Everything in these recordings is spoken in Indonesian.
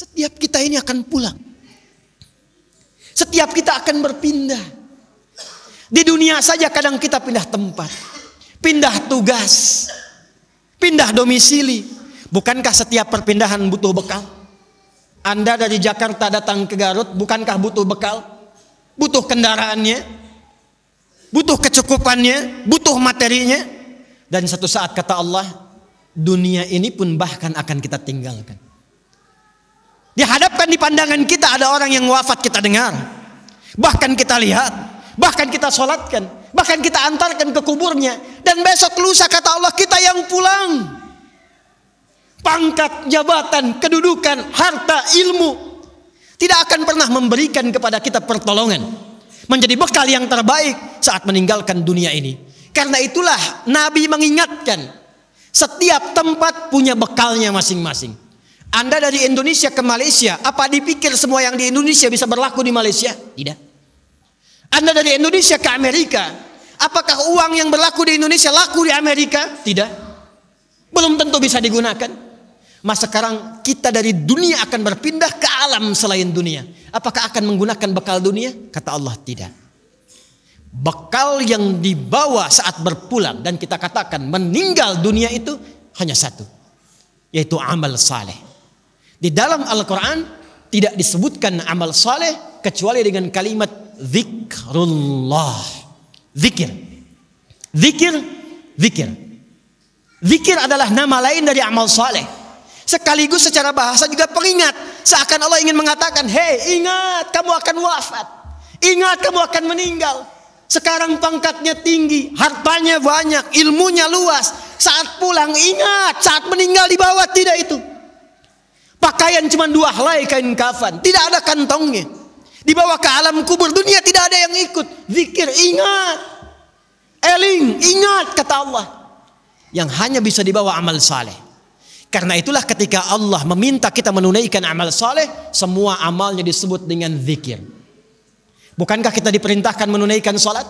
Setiap kita ini akan pulang. Setiap kita akan berpindah. Di dunia saja kadang kita pindah tempat, pindah tugas, pindah domisili. Bukankah setiap perpindahan butuh bekal? Anda dari Jakarta datang ke Garut, bukankah butuh bekal? Butuh kendaraannya, butuh kecukupannya, butuh materinya. Dan satu saat kata Allah, dunia ini pun bahkan akan kita tinggalkan. Dihadapkan di pandangan kita ada orang yang wafat kita dengar. Bahkan kita lihat. Bahkan kita sholatkan. Bahkan kita antarkan ke kuburnya. Dan besok lusa kata Allah kita yang pulang. Pangkat, jabatan, kedudukan, harta, ilmu. Tidak akan pernah memberikan kepada kita pertolongan. Menjadi bekal yang terbaik saat meninggalkan dunia ini. Karena itulah Nabi mengingatkan. Setiap tempat punya bekalnya masing-masing. Anda dari Indonesia ke Malaysia, apa dipikir semua yang di Indonesia bisa berlaku di Malaysia? Tidak. Anda dari Indonesia ke Amerika, apakah uang yang berlaku di Indonesia laku di Amerika? Tidak. Belum tentu bisa digunakan. Mas sekarang kita dari dunia akan berpindah ke alam selain dunia. Apakah akan menggunakan bekal dunia? Kata Allah tidak. Bekal yang dibawa saat berpulang dan kita katakan meninggal dunia itu hanya satu. Yaitu amal saleh. Di dalam Al-Quran tidak disebutkan amal soleh kecuali dengan kalimat zikrullah. Zikir. Zikir, zikir. Zikir adalah nama lain dari amal soleh. Sekaligus secara bahasa juga pengingat. Seakan Allah ingin mengatakan, hei ingat kamu akan wafat. Ingat kamu akan meninggal. Sekarang pangkatnya tinggi, hartanya banyak, ilmunya luas. Saat pulang ingat, saat meninggal di bawah tidak itu. Pakaian cuma dua helai kain kafan, tidak ada kantongnya. Dibawa ke alam kubur dunia tidak ada yang ikut. Zikir ingat. Eling ingat kata Allah. Yang hanya bisa dibawa amal saleh. Karena itulah ketika Allah meminta kita menunaikan amal saleh, semua amalnya disebut dengan zikir. Bukankah kita diperintahkan menunaikan salat?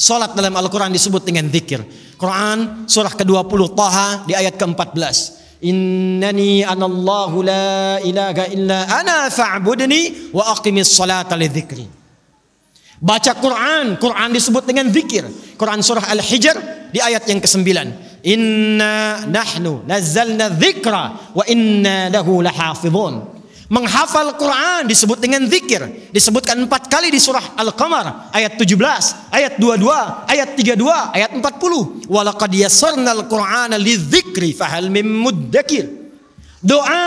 Salat dalam Al-Qur'an disebut dengan zikir. Quran surah ke-20 Taha di ayat ke-14. إنني أنا الله لا إله إلا أنا فاعبدني wa aqimis salata lidzikri. Baca Quran, Quran disebut dengan zikir. Quran surah Al-Hijr di ayat yang ke-9. Inna nahnu nazzalna dzikra wa inna lahu lahafizun. Menghafal Quran disebut dengan zikir. Disebutkan empat kali di surah Al-Qamar. Ayat 17, ayat 22, ayat 32, ayat 40. Walaqad yasarnal Qur'ana lidzikri fahal mim muddakir. Doa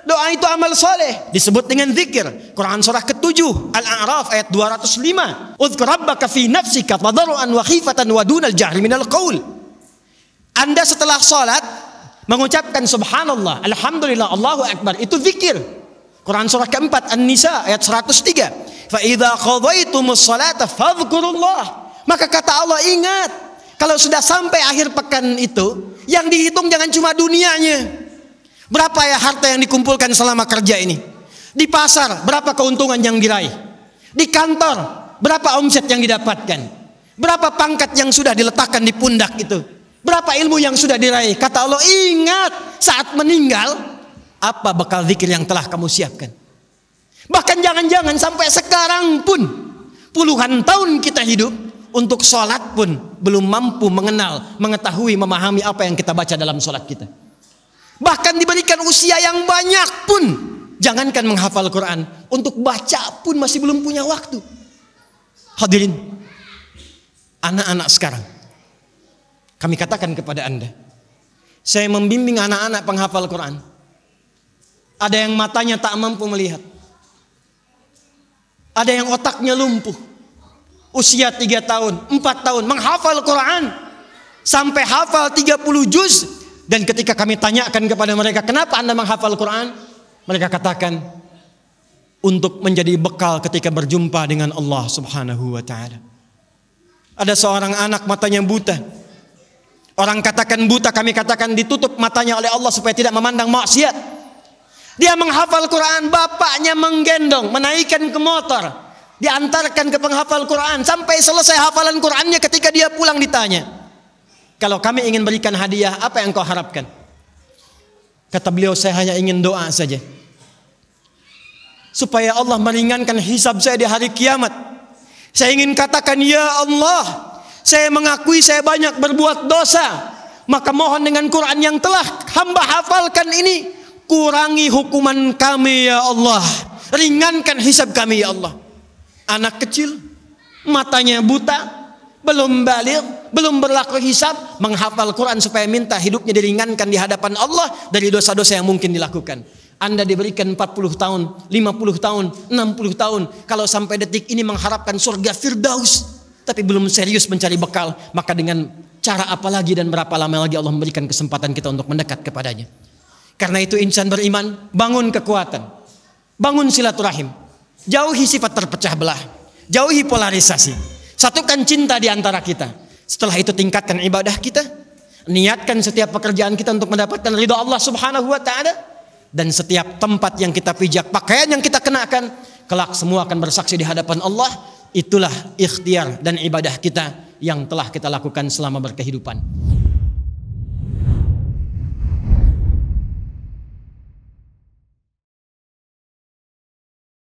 Doa itu amal soleh disebut dengan zikir. Quran surah ke-7 Al-A'raf ayat 205. Udzkur rabbaka fi nafsika tadarruan wa khifatan wa dunal jahri minal qaul. Anda setelah salat mengucapkan subhanallah, alhamdulillah, Allahu akbar itu zikir. Quran surah keempat An-Nisa ayat 103. Fa idza qadaytumus salata fadhkurullah. Maka kata Allah ingat, kalau sudah sampai akhir pekan itu, yang dihitung jangan cuma dunianya. Berapa ya harta yang dikumpulkan selama kerja ini? Di pasar, berapa keuntungan yang diraih? Di kantor, berapa omset yang didapatkan? Berapa pangkat yang sudah diletakkan di pundak itu? Berapa ilmu yang sudah diraih? Kata Allah, ingat saat meninggal apa bekal zikir yang telah kamu siapkan? Bahkan jangan-jangan sampai sekarang pun puluhan tahun kita hidup untuk sholat pun belum mampu mengenal, mengetahui, memahami apa yang kita baca dalam sholat kita. Bahkan diberikan usia yang banyak pun, jangankan menghafal Quran, untuk baca pun masih belum punya waktu. Hadirin, anak-anak sekarang, kami katakan kepada Anda, saya membimbing anak-anak penghafal Quran, ada yang matanya tak mampu melihat. Ada yang otaknya lumpuh. Usia 3 tahun, 4 tahun menghafal Quran sampai hafal 30 juz dan ketika kami tanyakan kepada mereka, "Kenapa Anda menghafal Quran?" Mereka katakan, "Untuk menjadi bekal ketika berjumpa dengan Allah Subhanahu wa taala." Ada seorang anak matanya buta. Orang katakan buta, kami katakan ditutup matanya oleh Allah supaya tidak memandang maksiat. Dia menghafal Quran, bapaknya menggendong, menaikkan ke motor, diantarkan ke penghafal Quran sampai selesai hafalan Qurannya ketika dia pulang ditanya. Kalau kami ingin berikan hadiah, apa yang kau harapkan? Kata beliau, saya hanya ingin doa saja. Supaya Allah meringankan hisab saya di hari kiamat. Saya ingin katakan, Ya Allah, saya mengakui saya banyak berbuat dosa. Maka mohon dengan Quran yang telah hamba hafalkan ini, kurangi hukuman kami ya Allah ringankan hisab kami ya Allah anak kecil matanya buta belum balik belum berlaku hisab menghafal Quran supaya minta hidupnya diringankan di hadapan Allah dari dosa-dosa yang mungkin dilakukan anda diberikan 40 tahun, 50 tahun, 60 tahun. Kalau sampai detik ini mengharapkan surga Firdaus. Tapi belum serius mencari bekal. Maka dengan cara apa lagi dan berapa lama lagi Allah memberikan kesempatan kita untuk mendekat kepadanya. Karena itu insan beriman, bangun kekuatan. Bangun silaturahim. Jauhi sifat terpecah belah. Jauhi polarisasi. Satukan cinta di antara kita. Setelah itu tingkatkan ibadah kita. Niatkan setiap pekerjaan kita untuk mendapatkan ridho Allah subhanahu wa ta'ala. Dan setiap tempat yang kita pijak, pakaian yang kita kenakan. Kelak semua akan bersaksi di hadapan Allah. Itulah ikhtiar dan ibadah kita yang telah kita lakukan selama berkehidupan.